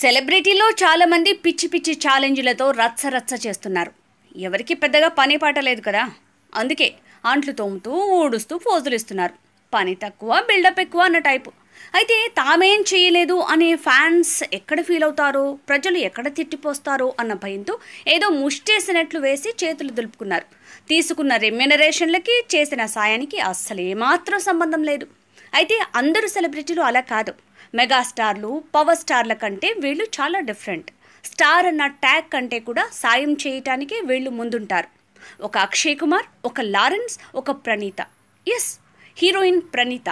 సెలబ్రిటీలో చాలామంది పిచ్చి పిచ్చి ఛాలెంజ్లతో రచ్చ రచ్చ చేస్తున్నారు ఎవరికి పెద్దగా పని పాట లేదు కదా అందుకే అంట్లు తోముతూ ఊడుస్తూ పోజులు ఇస్తున్నారు పని తక్కువ బిల్డప్ ఎక్కువ అన్న టైపు అయితే తామేం చేయలేదు అనే ఫ్యాన్స్ ఎక్కడ ఫీల్ అవుతారో ప్రజలు ఎక్కడ తిట్టిపోస్తారో అన్న భయంతో ఏదో ముష్టేసినట్లు వేసి చేతులు దులుపుకున్నారు తీసుకున్న రెమ్యునరేషన్లకి చేసిన సాయానికి అస్సలు ఏమాత్రం సంబంధం లేదు అయితే అందరూ సెలబ్రిటీలు అలా కాదు మెగాస్టార్లు పవర్ స్టార్ల కంటే వీళ్ళు చాలా డిఫరెంట్ స్టార్ అన్న ట్యాగ్ కంటే కూడా సాయం చేయటానికి వీళ్ళు ముందుంటారు ఒక అక్షయ్ కుమార్ ఒక లారెన్స్ ఒక ప్రణీత ఎస్ హీరోయిన్ ప్రణీత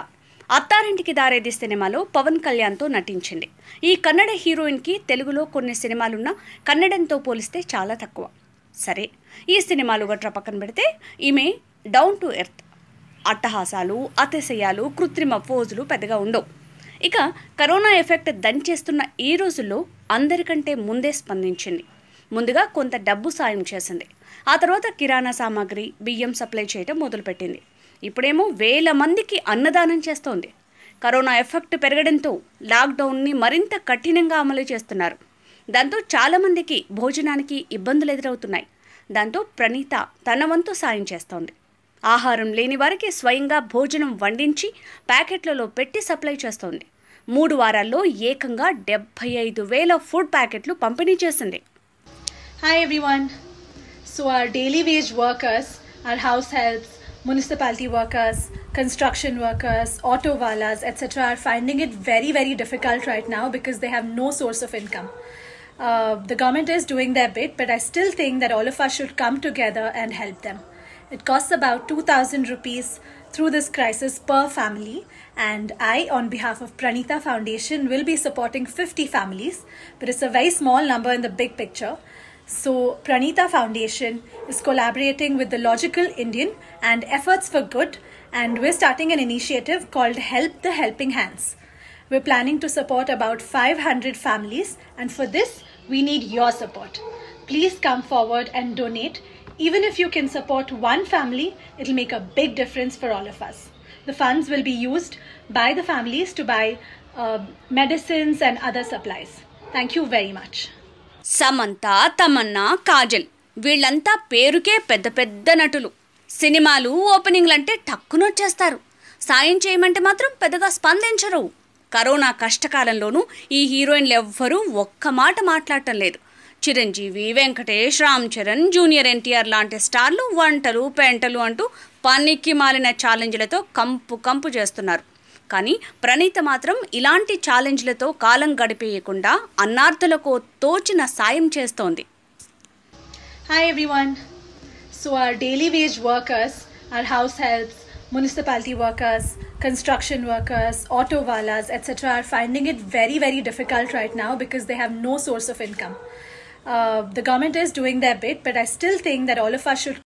అత్తారింటికి దారేది సినిమాలో పవన్ కళ్యాణ్తో నటించింది ఈ కన్నడ హీరోయిన్కి తెలుగులో కొన్ని సినిమాలున్నా కన్నడంతో పోలిస్తే చాలా తక్కువ సరే ఈ సినిమాలు గట్రా పక్కన పెడితే ఈమె డౌన్ టు ఎర్త్ అట్టహాసాలు అతిశయాలు కృత్రిమ ఫోజులు పెద్దగా ఉండవు ఇక కరోనా ఎఫెక్ట్ దంచేస్తున్న ఈ రోజుల్లో అందరికంటే ముందే స్పందించింది ముందుగా కొంత డబ్బు సాయం చేసింది ఆ తర్వాత కిరాణా సామాగ్రి బియ్యం సప్లై చేయడం మొదలుపెట్టింది ఇప్పుడేమో వేల మందికి అన్నదానం చేస్తోంది కరోనా ఎఫెక్ట్ పెరగడంతో లాక్డౌన్ని మరింత కఠినంగా అమలు చేస్తున్నారు దాంతో చాలామందికి భోజనానికి ఇబ్బందులు ఎదురవుతున్నాయి దాంతో ప్రణీత తన వంతు సాయం చేస్తోంది ఆహారం లేని వారికి స్వయంగా భోజనం వండించి ప్యాకెట్లలో పెట్టి సప్లై చేస్తోంది మూడు వారాల్లో ఏకంగా డెబ్బై ఐదు వేల ఫుడ్ ప్యాకెట్లు పంపిణీ చేసింది hi everyone so our daily wage workers our house helps municipality workers, construction workers, auto wallahs, etc., are finding it very, very difficult right now because they have no source of income. Uh, the government is doing their bit, but I still think that all of us should come together and help them. It costs about 2000 rupees through this crisis per family and I on behalf of Pranita Foundation will be supporting 50 families but it's a very small number in the big picture. So Pranita Foundation is collaborating with the Logical Indian and Efforts for Good and we're starting an initiative called Help the Helping Hands. We're planning to support about 500 families and for this we need your support. Please come forward and donate Even if you can support one family, it'll make a big difference for all of us. The funds will be used by the families to buy uh, medicines and other supplies. Thank you very much. Samantha, Tamanna, Kajal. వీళ్ళంతా పేరుకే పెద్ద పెద్ద నటులు సినిమాలు ఓపెనింగ్లు అంటే టక్కునొచ్చేస్తారు సాయం చేయమంటే మాత్రం పెద్దగా స్పందించరు కరోనా కష్టకాలంలోనూ ఈ హీరోయిన్లు ఎవ్వరూ ఒక్క మాట మాట్లాడటం లేదు చిరంజీవి వెంకటేష్ రామ్ చరణ్ జూనియర్ ఎన్టీఆర్ లాంటి స్టార్లు వంటలు పెంటలు అంటూ పనికి మాలిన ఛాలెంజ్లతో కంపు కంపు చేస్తున్నారు కానీ ప్రణీత మాత్రం ఇలాంటి ఛాలెంజ్లతో కాలం గడిపేయకుండా అన్నార్థులకు తోచిన సాయం చేస్తోంది hi everyone so our daily wage workers our house helps municipality workers construction workers auto wallahs, etc. are finding it very, very difficult right now because they have no source Uh, the government is doing their bit, but I still think that all of us should